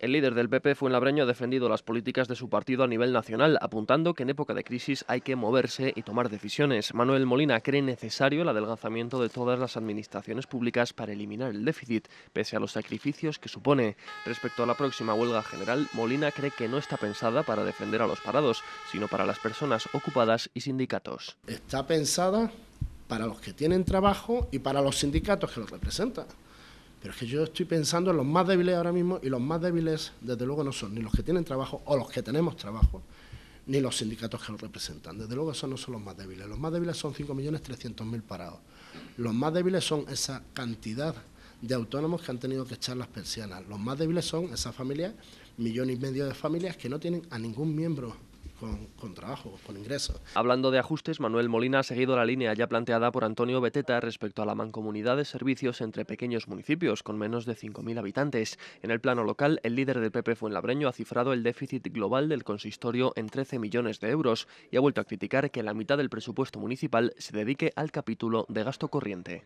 El líder del PP Fuenlabreño ha defendido las políticas de su partido a nivel nacional, apuntando que en época de crisis hay que moverse y tomar decisiones. Manuel Molina cree necesario el adelgazamiento de todas las administraciones públicas para eliminar el déficit, pese a los sacrificios que supone. Respecto a la próxima huelga general, Molina cree que no está pensada para defender a los parados, sino para las personas ocupadas y sindicatos. Está pensada para los que tienen trabajo y para los sindicatos que los representan. Pero es que yo estoy pensando en los más débiles ahora mismo y los más débiles, desde luego, no son ni los que tienen trabajo o los que tenemos trabajo, ni los sindicatos que los representan. Desde luego, esos no son los más débiles. Los más débiles son 5.300.000 parados. Los más débiles son esa cantidad de autónomos que han tenido que echar las persianas. Los más débiles son esas familias, millones y medio de familias que no tienen a ningún miembro con, trabajo, con ingresos. Hablando de ajustes, Manuel Molina ha seguido la línea ya planteada por Antonio Beteta respecto a la mancomunidad de servicios entre pequeños municipios con menos de 5.000 habitantes. En el plano local, el líder del PP Fuenlabreño ha cifrado el déficit global del consistorio en 13 millones de euros y ha vuelto a criticar que la mitad del presupuesto municipal se dedique al capítulo de gasto corriente.